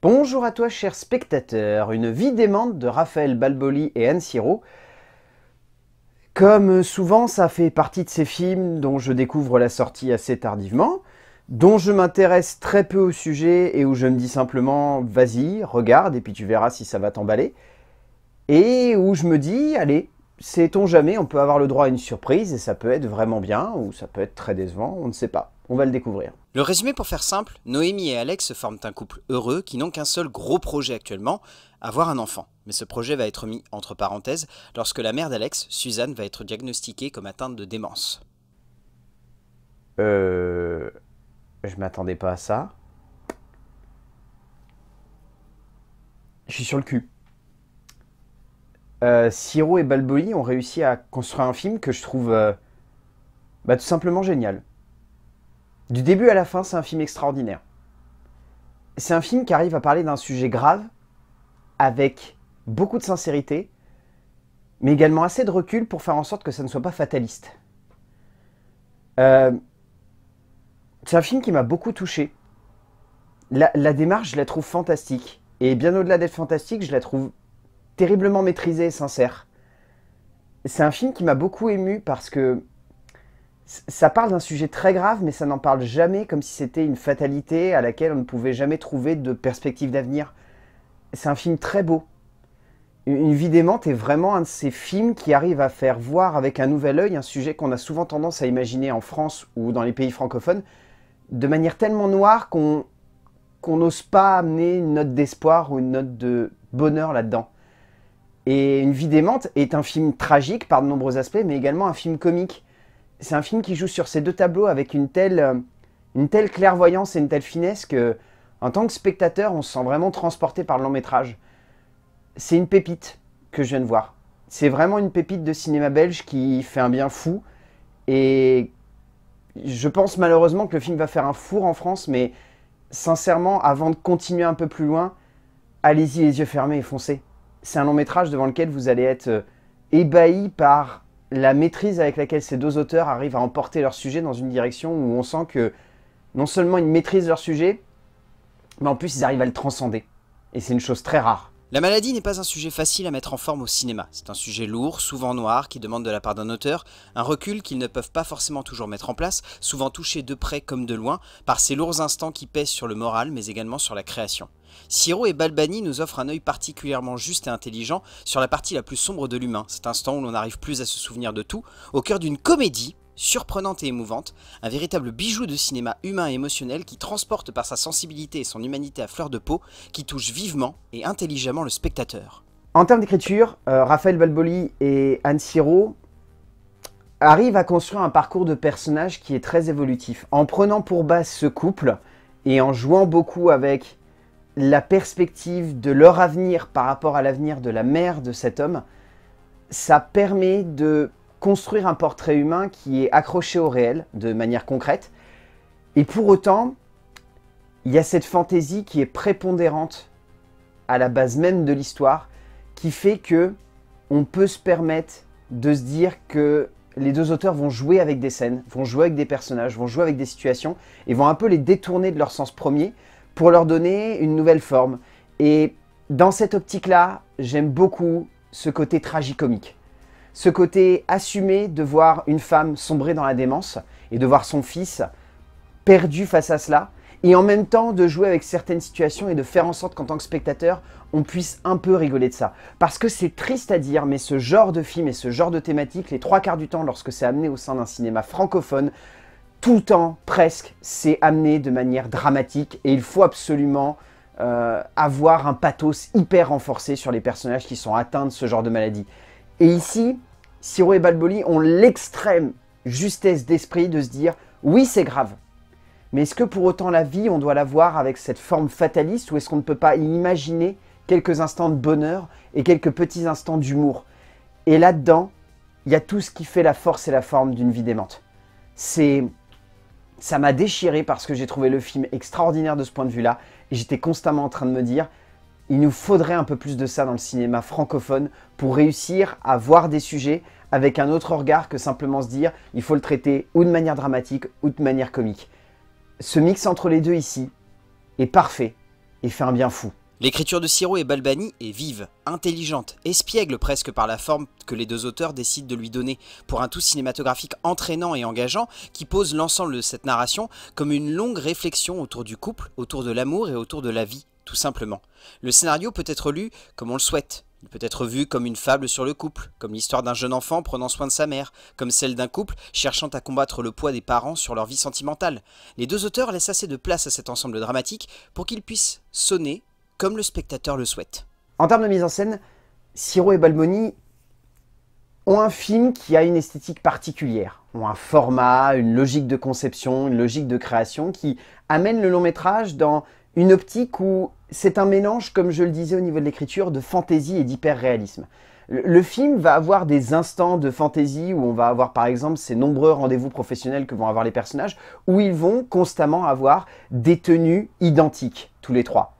Bonjour à toi cher spectateur, une vie démente de Raphaël Balboli et Anne Siro. Comme souvent, ça fait partie de ces films dont je découvre la sortie assez tardivement, dont je m'intéresse très peu au sujet et où je me dis simplement vas-y, regarde et puis tu verras si ça va t'emballer, et où je me dis allez, sait-on jamais, on peut avoir le droit à une surprise et ça peut être vraiment bien ou ça peut être très décevant, on ne sait pas. On va le découvrir. Le résumé pour faire simple, Noémie et Alex forment un couple heureux qui n'ont qu'un seul gros projet actuellement, avoir un enfant. Mais ce projet va être mis entre parenthèses lorsque la mère d'Alex, Suzanne, va être diagnostiquée comme atteinte de démence. Euh... Je m'attendais pas à ça. Je suis sur le cul. Siro euh, et balboli ont réussi à construire un film que je trouve euh, bah, tout simplement génial. Du début à la fin, c'est un film extraordinaire. C'est un film qui arrive à parler d'un sujet grave, avec beaucoup de sincérité, mais également assez de recul pour faire en sorte que ça ne soit pas fataliste. Euh, c'est un film qui m'a beaucoup touché. La, la démarche, je la trouve fantastique. Et bien au-delà d'être fantastique, je la trouve terriblement maîtrisé et sincère. C'est un film qui m'a beaucoup ému parce que ça parle d'un sujet très grave, mais ça n'en parle jamais comme si c'était une fatalité à laquelle on ne pouvait jamais trouver de perspective d'avenir. C'est un film très beau. Une vie démente est vraiment un de ces films qui arrive à faire voir avec un nouvel œil un sujet qu'on a souvent tendance à imaginer en France ou dans les pays francophones de manière tellement noire qu'on n'ose pas amener une note d'espoir ou une note de bonheur là-dedans. Et Une vie démente est un film tragique par de nombreux aspects, mais également un film comique. C'est un film qui joue sur ces deux tableaux avec une telle, euh, une telle clairvoyance et une telle finesse que, en tant que spectateur, on se sent vraiment transporté par le long métrage. C'est une pépite que je viens de voir. C'est vraiment une pépite de cinéma belge qui fait un bien fou. Et je pense malheureusement que le film va faire un four en France, mais sincèrement, avant de continuer un peu plus loin, allez-y les yeux fermés et foncez c'est un long métrage devant lequel vous allez être euh, ébahi par la maîtrise avec laquelle ces deux auteurs arrivent à emporter leur sujet dans une direction où on sent que non seulement ils maîtrisent leur sujet, mais en plus ils arrivent à le transcender. Et c'est une chose très rare. La maladie n'est pas un sujet facile à mettre en forme au cinéma. C'est un sujet lourd, souvent noir, qui demande de la part d'un auteur un recul qu'ils ne peuvent pas forcément toujours mettre en place, souvent touché de près comme de loin par ces lourds instants qui pèsent sur le moral mais également sur la création. Siro et Balbani nous offrent un œil particulièrement juste et intelligent sur la partie la plus sombre de l'humain, cet instant où l'on n'arrive plus à se souvenir de tout, au cœur d'une comédie surprenante et émouvante, un véritable bijou de cinéma humain et émotionnel qui transporte par sa sensibilité et son humanité à fleur de peau, qui touche vivement et intelligemment le spectateur. En termes d'écriture, euh, Raphaël Balboli et Anne Siro arrivent à construire un parcours de personnages qui est très évolutif. En prenant pour base ce couple et en jouant beaucoup avec la perspective de leur avenir par rapport à l'avenir de la mère de cet homme, ça permet de construire un portrait humain qui est accroché au réel de manière concrète. Et pour autant, il y a cette fantaisie qui est prépondérante à la base même de l'histoire, qui fait que on peut se permettre de se dire que les deux auteurs vont jouer avec des scènes, vont jouer avec des personnages, vont jouer avec des situations, et vont un peu les détourner de leur sens premier pour leur donner une nouvelle forme. Et dans cette optique-là, j'aime beaucoup ce côté tragicomique ce côté assumé de voir une femme sombrer dans la démence et de voir son fils perdu face à cela, et en même temps de jouer avec certaines situations et de faire en sorte qu'en tant que spectateur, on puisse un peu rigoler de ça. Parce que c'est triste à dire, mais ce genre de film et ce genre de thématique, les trois quarts du temps, lorsque c'est amené au sein d'un cinéma francophone, tout le temps, presque, c'est amené de manière dramatique, et il faut absolument euh, avoir un pathos hyper renforcé sur les personnages qui sont atteints de ce genre de maladie. Et ici, Siro et Balboli ont l'extrême justesse d'esprit de se dire « Oui, c'est grave. Mais est-ce que pour autant la vie, on doit la voir avec cette forme fataliste ou est-ce qu'on ne peut pas y imaginer quelques instants de bonheur et quelques petits instants d'humour Et là-dedans, il y a tout ce qui fait la force et la forme d'une vie démente. C'est... Ça m'a déchiré parce que j'ai trouvé le film extraordinaire de ce point de vue-là et j'étais constamment en train de me dire « il nous faudrait un peu plus de ça dans le cinéma francophone pour réussir à voir des sujets avec un autre regard que simplement se dire il faut le traiter ou de manière dramatique ou de manière comique. Ce mix entre les deux ici est parfait et fait un bien fou. L'écriture de Siro et Balbani est vive, intelligente, espiègle presque par la forme que les deux auteurs décident de lui donner, pour un tout cinématographique entraînant et engageant qui pose l'ensemble de cette narration comme une longue réflexion autour du couple, autour de l'amour et autour de la vie tout simplement. Le scénario peut être lu comme on le souhaite. Il peut être vu comme une fable sur le couple, comme l'histoire d'un jeune enfant prenant soin de sa mère, comme celle d'un couple cherchant à combattre le poids des parents sur leur vie sentimentale. Les deux auteurs laissent assez de place à cet ensemble dramatique pour qu'il puisse sonner comme le spectateur le souhaite. En termes de mise en scène, Siro et Balmoni ont un film qui a une esthétique particulière, ont un format, une logique de conception, une logique de création qui amène le long métrage dans une optique où c'est un mélange, comme je le disais au niveau de l'écriture, de fantaisie et d'hyper-réalisme. Le, le film va avoir des instants de fantaisie où on va avoir par exemple ces nombreux rendez-vous professionnels que vont avoir les personnages, où ils vont constamment avoir des tenues identiques, tous les trois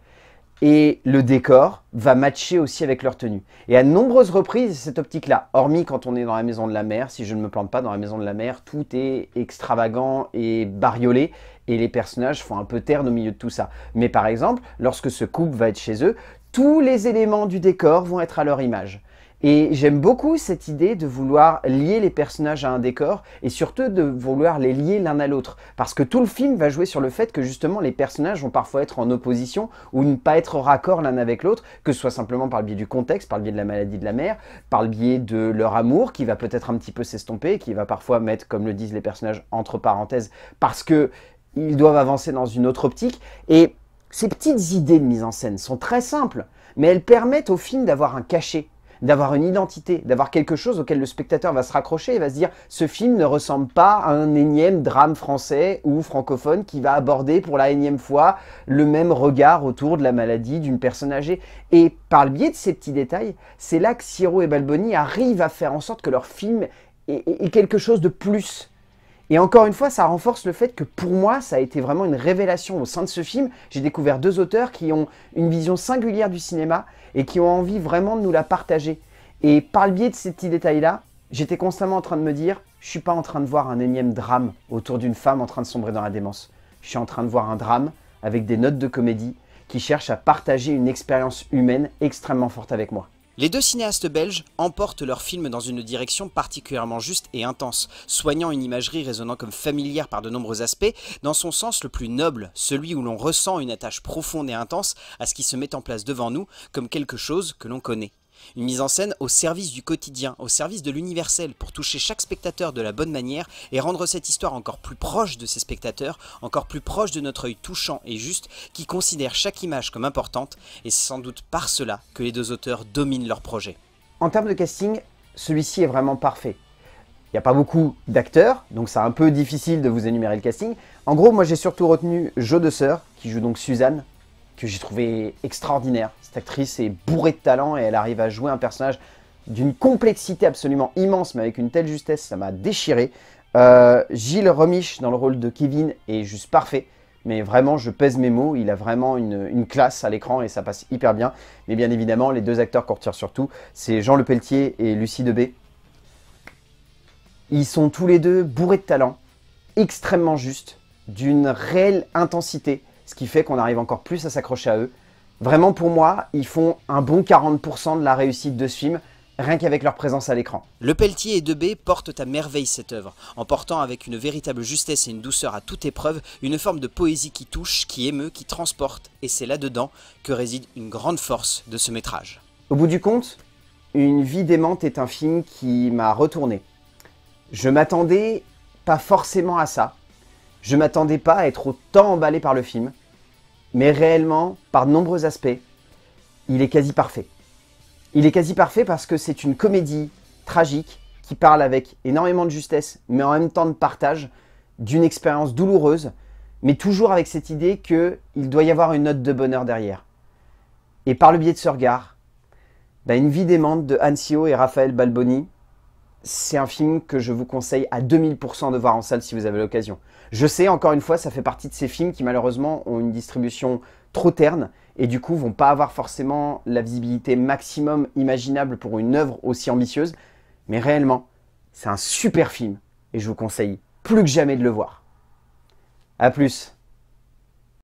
et le décor va matcher aussi avec leur tenue. Et à nombreuses reprises, cette optique-là, hormis quand on est dans la maison de la mère, si je ne me plante pas, dans la maison de la mère, tout est extravagant et bariolé, et les personnages font un peu terne au milieu de tout ça. Mais par exemple, lorsque ce couple va être chez eux, tous les éléments du décor vont être à leur image. Et j'aime beaucoup cette idée de vouloir lier les personnages à un décor et surtout de vouloir les lier l'un à l'autre. Parce que tout le film va jouer sur le fait que justement les personnages vont parfois être en opposition ou ne pas être raccord l'un avec l'autre, que ce soit simplement par le biais du contexte, par le biais de la maladie de la mère, par le biais de leur amour qui va peut-être un petit peu s'estomper, qui va parfois mettre, comme le disent les personnages, entre parenthèses, parce que ils doivent avancer dans une autre optique. Et ces petites idées de mise en scène sont très simples, mais elles permettent au film d'avoir un cachet d'avoir une identité, d'avoir quelque chose auquel le spectateur va se raccrocher et va se dire ce film ne ressemble pas à un énième drame français ou francophone qui va aborder pour la énième fois le même regard autour de la maladie d'une personne âgée. Et par le biais de ces petits détails, c'est là que Siro et Balboni arrivent à faire en sorte que leur film ait quelque chose de plus et encore une fois, ça renforce le fait que pour moi, ça a été vraiment une révélation au sein de ce film. J'ai découvert deux auteurs qui ont une vision singulière du cinéma et qui ont envie vraiment de nous la partager. Et par le biais de ces petits détails-là, j'étais constamment en train de me dire, je suis pas en train de voir un énième drame autour d'une femme en train de sombrer dans la démence. Je suis en train de voir un drame avec des notes de comédie qui cherchent à partager une expérience humaine extrêmement forte avec moi. Les deux cinéastes belges emportent leur film dans une direction particulièrement juste et intense, soignant une imagerie résonnant comme familière par de nombreux aspects, dans son sens le plus noble, celui où l'on ressent une attache profonde et intense à ce qui se met en place devant nous comme quelque chose que l'on connaît. Une mise en scène au service du quotidien, au service de l'universel, pour toucher chaque spectateur de la bonne manière et rendre cette histoire encore plus proche de ses spectateurs, encore plus proche de notre œil touchant et juste, qui considère chaque image comme importante, et c'est sans doute par cela que les deux auteurs dominent leur projet. En termes de casting, celui-ci est vraiment parfait. Il n'y a pas beaucoup d'acteurs, donc c'est un peu difficile de vous énumérer le casting. En gros, moi j'ai surtout retenu Jo de Sœur, qui joue donc Suzanne, que j'ai trouvé extraordinaire. Cette actrice est bourrée de talent et elle arrive à jouer un personnage d'une complexité absolument immense, mais avec une telle justesse, ça m'a déchiré. Euh, Gilles Remiche dans le rôle de Kevin est juste parfait. Mais vraiment, je pèse mes mots, il a vraiment une, classe à l'écran et ça passe hyper bien. Mais bien évidemment, les deux acteurs qu'on surtout, c'est Jean Le Pelletier et Lucie Debé. Ils sont tous les deux bourrés de talent, extrêmement justes, d'une réelle intensité, ce qui fait qu'on arrive encore plus à s'accrocher à eux. Vraiment, pour moi, ils font un bon 40% de la réussite de ce film, rien qu'avec leur présence à l'écran. Le Pelletier et Debé portent à merveille cette œuvre, en portant avec une véritable justesse et une douceur à toute épreuve une forme de poésie qui touche, qui émeut, qui transporte, et c'est là-dedans que réside une grande force de ce métrage. Au bout du compte, Une vie démente est un film qui m'a retourné. Je m'attendais pas forcément à ça, je m'attendais pas à être autant emballé par le film, mais réellement, par de nombreux aspects, il est quasi parfait. Il est quasi parfait parce que c'est une comédie tragique qui parle avec énormément de justesse, mais en même temps de partage, d'une expérience douloureuse, mais toujours avec cette idée qu'il doit y avoir une note de bonheur derrière. Et par le biais de ce regard, bah, une vie démente de Ancio et Raphaël Balboni, c'est un film que je vous conseille à 2000% de voir en salle si vous avez l'occasion. Je sais, encore une fois, ça fait partie de ces films qui malheureusement ont une distribution trop terne et du coup vont pas avoir forcément la visibilité maximum imaginable pour une œuvre aussi ambitieuse. Mais réellement, c'est un super film et je vous conseille plus que jamais de le voir. A plus